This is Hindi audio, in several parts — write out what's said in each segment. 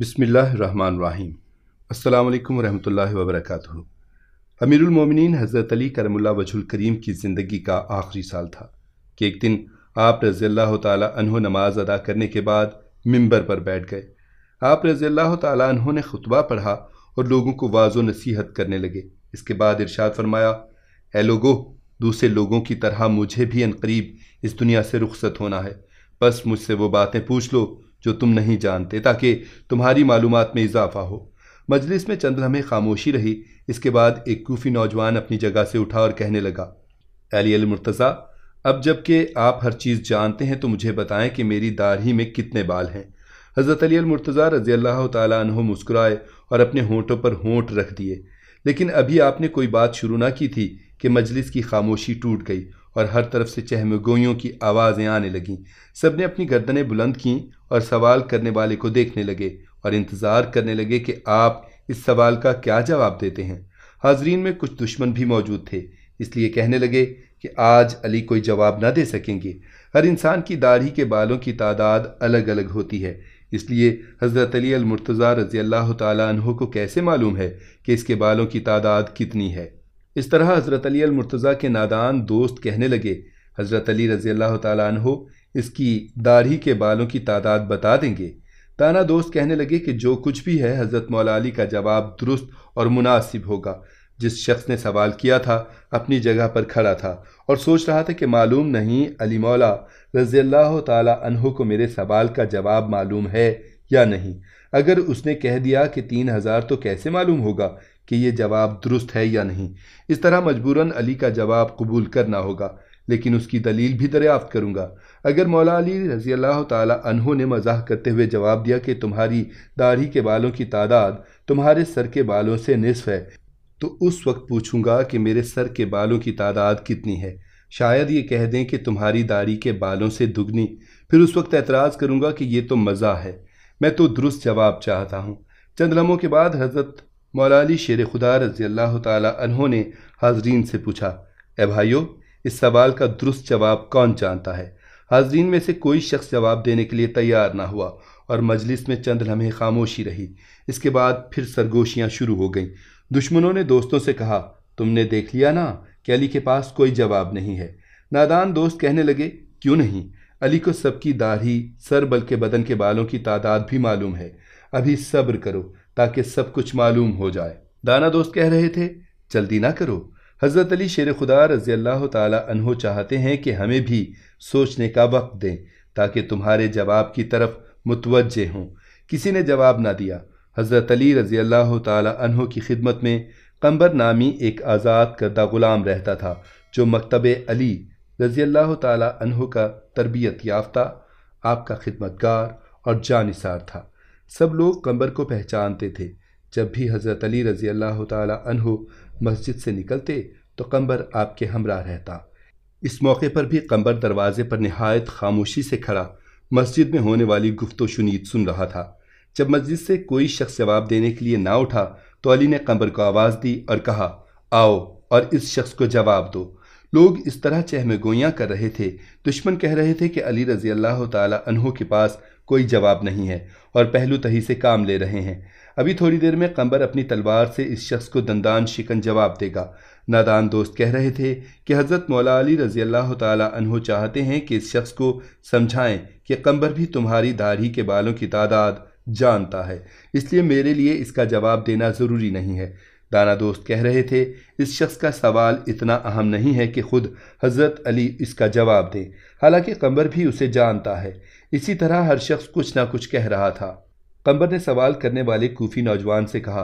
बिसमीम् अल्लाम वरहमल वबरक अमीरमिन हज़रत अली करमुल्ला वजुल करीम की ज़िंदगी का आखिरी साल था कि एक दिन आप रज़ी अल्लाह तहों नमाज अदा करने के बाद मंबर पर बैठ गए आप रज़ी अल्लाह तहों ने खुतबा पढ़ा और लोगों को वाजो नसीहत करने लगे इसके बाद इरशाद फरमाया ए लोगो दूसरे लोगों की तरह मुझे भी अनकरीब इस दुनिया से रुखसत होना है बस मुझसे वो बातें पूछ लो जो तुम नहीं जानते ताकि तुम्हारी मालूम में इजाफा हो मजलिस में चंद लम्हे खामोशी रही इसके बाद एक कूफी नौजवान अपनी जगह से उठा और कहने लगा अली अल मुर्तज़ा अब जबकि आप हर चीज़ जानते हैं तो मुझे बताएं कि मेरी दाढ़ी में कितने बाल हैं हज़रत अली मुर्तज़ा रज़ी अल्लाह तु मुस्कुराए और अपने होंठों पर होंठ रख दिए लेकिन अभी आपने कोई बात शुरू ना की थी कि मजलिस की खामोशी टूट गई और हर तरफ से चहमगोइयों की आवाज़ें आने लगीं सब ने अपनी गर्दनें बुलंद कीं और सवाल करने वाले को देखने लगे और इंतज़ार करने लगे कि आप इस सवाल का क्या जवाब देते हैं हाजरीन में कुछ दुश्मन भी मौजूद थे इसलिए कहने लगे कि आज अली कोई जवाब ना दे सकेंगे हर इंसान की दाढ़ी के बालों की तादाद अलग अलग होती है इसलिए हज़रत अली अलमरतज़ा रज़ी अल्लाह तु को कैसे मालूम है कि इसके बालों की तादाद कितनी है इस तरह हज़रत अली अलमर्तज़ा के नादान दोस्त कहने लगे हज़रत अली रज़ी अल्लाह तहो इसकी दाढ़ी के बालों की तादाद बता देंगे ताना दोस्त कहने लगे कि जो कुछ भी है हज़रत मौला अली का जवाब दुरुस्त और मुनासिब होगा जिस शख्स ने सवाल किया था अपनी जगह पर खड़ा था और सोच रहा था कि मालूम नहीं अली मौला रज़ी अल्लाह तहों को मेरे सवाल का जवाब मालूम है या नहीं अगर उसने कह दिया कि तीन हज़ार तो कैसे मालूम होगा कि ये जवाब दुरुस्त है या नहीं इस तरह मजबूरन अली का जवाब कबूल करना होगा लेकिन उसकी दलील भी दरियाफ्त करूँगा अगर मौला अली रजी अल्लाह तहों ने मजाक करते हुए जवाब दिया कि तुम्हारी दाढ़ी के बालों की तादाद तुम्हारे सर के बालों से निसफ है तो उस वक्त पूछूंगा कि मेरे सर के बालों की तादाद कितनी है शायद ये कह दें कि तुम्हारी दाढ़ी के बालों से दुगनी फिर उस वक्त एतराज़ करूँगा कि ये तो मज़ा है मैं तो दुरुस्त जवाब चाहता हूँ चंद लम्हों के बाद हज़रत मौलाली शेर खुदा रजी अल्लाह तहों ने हाजरीन से पूछा ए भाइयो इस सवाल का दुरुस्त जवाब कौन जानता है हाजरीन में से कोई शख्स जवाब देने के लिए तैयार ना हुआ और मजलिस में चंद लम्हे खामोशी रही इसके बाद फिर सरगोशियाँ शुरू हो गईं दुश्मनों ने दोस्तों से कहा तुमने देख लिया ना कि अली के पास कोई जवाब नहीं है नादान दोस्त कहने लगे क्यों नहीं अली को सबकी दाढ़ी सर बल्कि बदन के बालों की तादाद भी मालूम है अभी सब्र करो ताकि सब कुछ मालूम हो जाए दाना दोस्त कह रहे थे जल्दी ना करो हज़रत अली शेर खुदा रज़ी अल्लाह तहो चाहते हैं कि हमें भी सोचने का वक्त दें ताकि तुम्हारे जवाब की तरफ मुतवजह हों किसी ने जवाब ना दिया हज़रत अली रज़ी अल्लाह तहों की खिदमत में कंबर नामी एक आज़ाद करदा ग़ुलाम रहता था जो मकतब अली रज़ी अल्लाह तहों का तरबियत याफ्ता आपका खिदमतगार और जानिसार था सब लोग कंबर को पहचानते थे जब भी हज़रत अली रज़ी अल्लाह तहो मस्जिद से निकलते तो कंबर आपके हमरा रहता इस मौके पर भी कंबर दरवाजे पर नहायत खामोशी से खड़ा मस्जिद में होने वाली गुफ्तो शुनीद सुन रहा था जब मस्जिद से कोई शख्स जवाब देने के लिए ना उठा तो अली ने कंबर को आवाज़ दी और कहा आओ और इस शख्स को जवाब दो लोग इस तरह चहमे गोयाँ कर रहे थे दुश्मन कह रहे थे कि अली रज़ी अल्लाह तहों के पास कोई जवाब नहीं है और पहलू तही से काम ले रहे हैं अभी थोड़ी देर में कंबर अपनी तलवार से इस शख्स को दंदान शिकन जवाब देगा नादान दोस्त कह रहे थे कि हज़रत मौला अली रज़ी अल्लाह तहो चाहते हैं कि इस शख्स को समझाएं कि कंबर भी तुम्हारी दाढ़ी के बालों की तादाद जानता है इसलिए मेरे लिए इसका जवाब देना ज़रूरी नहीं है दाना दोस्त कह रहे थे इस शख्स का सवाल इतना अहम नहीं है कि खुद हज़रत अली इसका जवाब दें हालांकि कंबर भी उसे जानता है इसी तरह हर शख्स कुछ ना कुछ कह रहा था कंबर ने सवाल करने वाले कोफ़ी नौजवान से कहा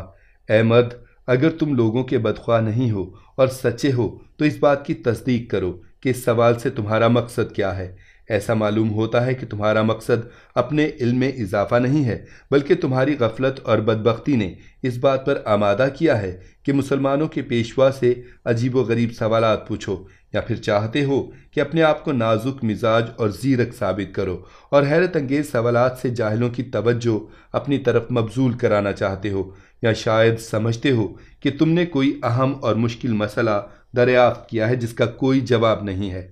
अहमद अगर तुम लोगों के बदख्वाह नहीं हो और सच्चे हो तो इस बात की तस्दीक करो कि इस सवाल से तुम्हारा मकसद क्या है ऐसा मालूम होता है कि तुम्हारा मकसद अपने इल्म में इजाफा नहीं है बल्कि तुम्हारी गफलत और बदबख्ती ने इस बात पर आमादा किया है कि मुसलमानों के पेशवा से अजीब व गरीब सवाल पूछो या फिर चाहते हो कि अपने आप को नाजुक मिजाज और जीरक साबित करो और हैरत अंगेज सवाल से जाहिलों की तवज्जो अपनी तरफ मबजूल कराना चाहते हो या शायद समझते हो कि तुमने कोई अहम और मुश्किल मसला दरियाफ्त किया है जिसका कोई जवाब नहीं है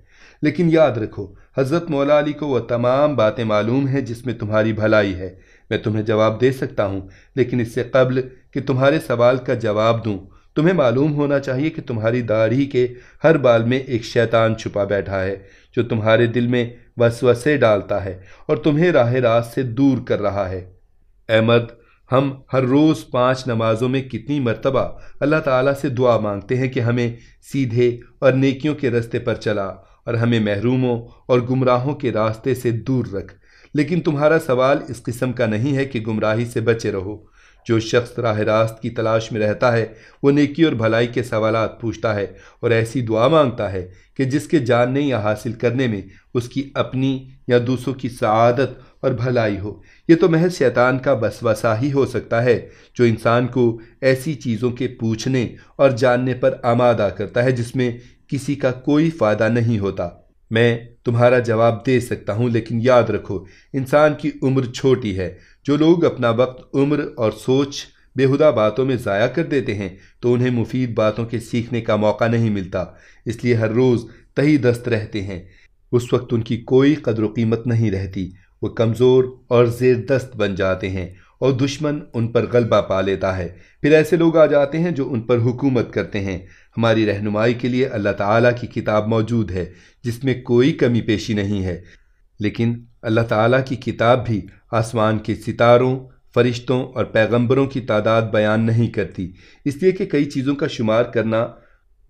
लेकिन याद रखो हज़रत मौला अली को वह तमाम बातें मालूम हैं जिसमें तुम्हारी भलाई है मैं तुम्हें जवाब दे सकता हूँ लेकिन इससे कबल कि तुम्हारे सवाल का जवाब दूँ तुम्हें मालूम होना चाहिए कि तुम्हारी दाढ़ी के हर बाल में एक शैतान छुपा बैठा है जो तुम्हारे दिल में वसवसे डालता है और तुम्हें राह रास्त से दूर कर रहा है अहमद हम हर रोज़ पांच नमाज़ों में कितनी मर्तबा अल्लाह ताला से दुआ मांगते हैं कि हमें सीधे और नेकियों के रास्ते पर चला और हमें महरूमों और गुमराहों के रास्ते से दूर रख लेकिन तुम्हारा सवाल इस किस्म का नहीं है कि गुमराही से बचे रहो जो शख्स राह रास्त की तलाश में रहता है वो नेकी और भलाई के सवाल पूछता है और ऐसी दुआ मांगता है कि जिसके जानने या हासिल करने में उसकी अपनी या दूसरों की सआदत और भलाई हो ये तो महज शैतान का बसवासा ही हो सकता है जो इंसान को ऐसी चीज़ों के पूछने और जानने पर आमादा करता है जिसमें किसी का कोई फायदा नहीं होता मैं तुम्हारा जवाब दे सकता हूँ लेकिन याद रखो इंसान की उम्र छोटी है जो लोग अपना वक्त उम्र और सोच बेहुदा बातों में ज़ाया कर देते हैं तो उन्हें मुफीद बातों के सीखने का मौका नहीं मिलता इसलिए हर रोज़ तही दस्त रहते हैं उस वक्त उनकी कोई कदर कीमत नहीं रहती वो कमज़ोर और ज़ेरदस्त बन जाते हैं और दुश्मन उन पर गलबा पा लेता है फिर ऐसे लोग आ जाते हैं जो उन पर हुकूमत करते हैं हमारी रहनुमाई के लिए अल्लाह ताला की किताब मौजूद है जिसमें कोई कमी पेशी नहीं है लेकिन अल्लाह ताला की किताब भी आसमान के सितारों फरिश्तों और पैगंबरों की तादाद बयान नहीं करती इसलिए कि कई चीज़ों का शुमार करना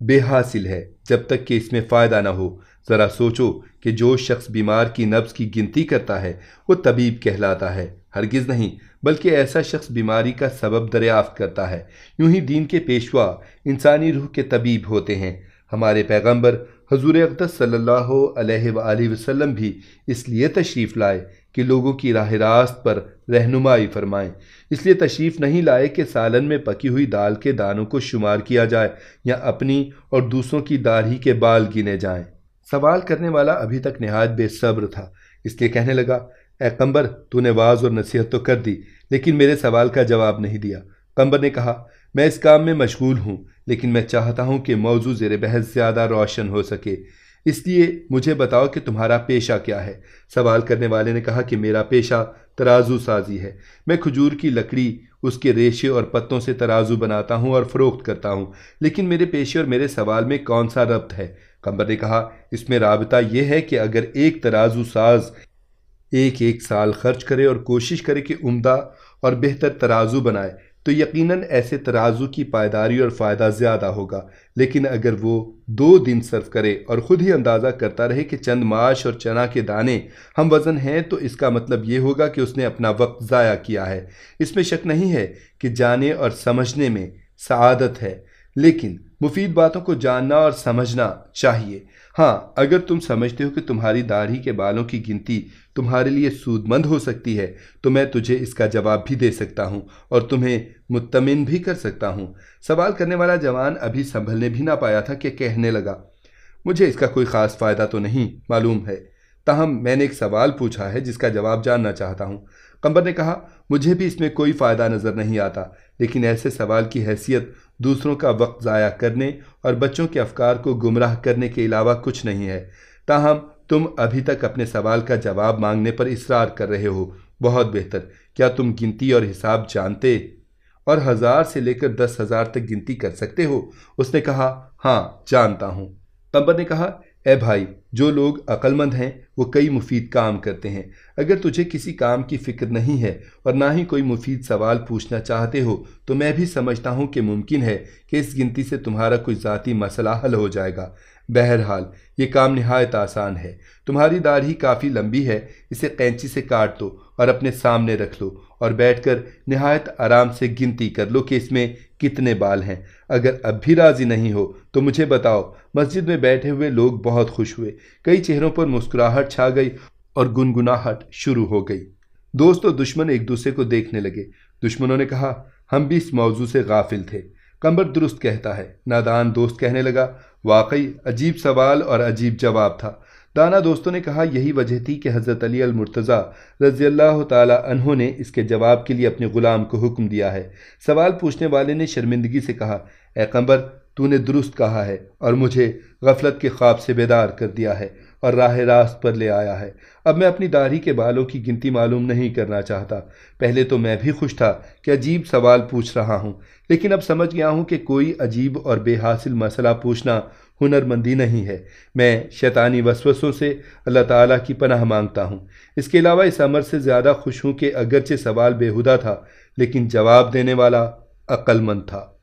बेहासिल है जब तक कि इसमें फ़ायदा ना हो ज़रा सोचो कि जो शख्स बीमार की नब्स की गिनती करता है वो तबीब कहलाता है हरगिज़ नहीं बल्कि ऐसा शख्स बीमारी का सबब दरियाफ्त करता है यूं ही दीन के पेशवा इंसानी रूह के तबीब होते हैं हमारे पैगंबर हजूर अकदस सल्ला अलैहि भी इसलिए तशरीफ़ लाए कि लोगों की राह रास्त पर रहनुमाई फरमाएं इसलिए तशरीफ़ नहीं लाए कि सालन में पकी हुई दाल के दानों को शुमार किया जाए या अपनी और दूसरों की दाढ़ी के बाल गिने जाएं सवाल करने वाला अभी तक नहायत बेसब्र था इसलिए कहने लगा कंबर तूने वाज और नसीहत तो कर दी लेकिन मेरे सवाल का जवाब नहीं दिया कंबर ने कहा मैं इस काम में मशगूल हूँ लेकिन मैं चाहता हूं कि मौजू ज़ेर बहस ज़्यादा रोशन हो सके इसलिए मुझे बताओ कि तुम्हारा पेशा क्या है सवाल करने वाले ने कहा कि मेरा पेशा तराजू साजी है मैं खजूर की लकड़ी उसके रेशे और पत्तों से तराजू बनाता हूँ और फ़रोख्त करता हूँ लेकिन मेरे पेशे और मेरे सवाल में कौन सा रब्त है कंबर ने कहा इसमें रबता यह है कि अगर एक तराजू साज एक एक साल खर्च करे और कोशिश करे कि उम्दा और बेहतर तराजू बनाए तो यकीनन ऐसे तराजू की पायदारी और फ़ायदा ज़्यादा होगा लेकिन अगर वो दो दिन सर्व करे और ख़ुद ही अंदाज़ा करता रहे कि चंद माश और चना के दाने हम वज़न हैं तो इसका मतलब ये होगा कि उसने अपना वक्त ज़ाया किया है इसमें शक नहीं है कि जाने और समझने में सआदत है लेकिन मुफीद बातों को जानना और समझना चाहिए हाँ अगर तुम समझते हो कि तुम्हारी दाढ़ी के बालों की गिनती तुम्हारे लिए सूदमंद हो सकती है तो मैं तुझे इसका जवाब भी दे सकता हूँ और तुम्हें मुतमिन भी कर सकता हूँ सवाल करने वाला जवान अभी संभलने भी ना पाया था कि कहने लगा मुझे इसका कोई ख़ास फ़ायदा तो नहीं मालूम है ताहम मैंने एक सवाल पूछा है जिसका जवाब जानना चाहता हूँ कंबर ने कहा मुझे भी इसमें कोई फ़ायदा नज़र नहीं आता लेकिन ऐसे सवाल की हैसियत दूसरों का वक्त ज़ाया करने और बच्चों के अफकार को गुमराह करने के अलावा कुछ नहीं है ताहम तुम अभी तक अपने सवाल का जवाब मांगने पर इसरार कर रहे हो बहुत बेहतर क्या तुम गिनती और हिसाब जानते और हज़ार से लेकर दस हज़ार तक गिनती कर सकते हो उसने कहा हाँ जानता हूँ कंबर ने कहा ए भाई जो लोग अक्लमंद हैं वो कई मुफीद काम करते हैं अगर तुझे किसी काम की फ़िक्र नहीं है और ना ही कोई मुफीद सवाल पूछना चाहते हो तो मैं भी समझता हूँ कि मुमकिन है कि इस गिनती से तुम्हारा कोई ज़ाती मसला हल हो जाएगा बहरहाल ये काम नहायत आसान है तुम्हारी दाढ़ी काफ़ी लंबी है इसे कैंची से काट दो और अपने सामने रख लो और बैठकर नहायत आराम से गिनती कर लो कि इसमें कितने बाल हैं अगर अब भी राज़ी नहीं हो तो मुझे बताओ मस्जिद में बैठे हुए लोग बहुत खुश हुए कई चेहरों पर मुस्कुराहट छा गई और गुनगुनाहट शुरू हो गई दोस्त और दुश्मन एक दूसरे को देखने लगे दुश्मनों ने कहा हम भी इस मौजू से गाफिल थे कंबर दुरुस्त कहता है नादान दोस्त कहने लगा वाकई अजीब सवाल और अजीब जवाब था दाना दोस्तों ने कहा यही वजह थी कि हज़रत अली अलमरतज़ा रज़ी अल्लाह तहों ने इसके जवाब के लिए अपने ग़ुलाम को हुक्म दिया है सवाल पूछने वाले ने शर्मिंदगी से कहा ए कंबर तूने दुरुस्त कहा है और मुझे गफलत के ख्वाब से बेदार कर दिया है और राह रास्त पर ले आया है अब मैं अपनी दाढ़ी के बालों की गिनती मालूम नहीं करना चाहता पहले तो मैं भी खुश था कि अजीब सवाल पूछ रहा हूँ लेकिन अब समझ गया हूँ कि कोई अजीब और बेहासिल मसला पूछना हुनरमंदी नहीं है मैं शैतानी वसवसों से अल्लाह ताला की पनाह मांगता हूँ इसके अलावा इस अमर से ज़्यादा खुश हूँ कि अगरचे सवाल बेहुदा था लेकिन जवाब देने वाला अक्लमंद था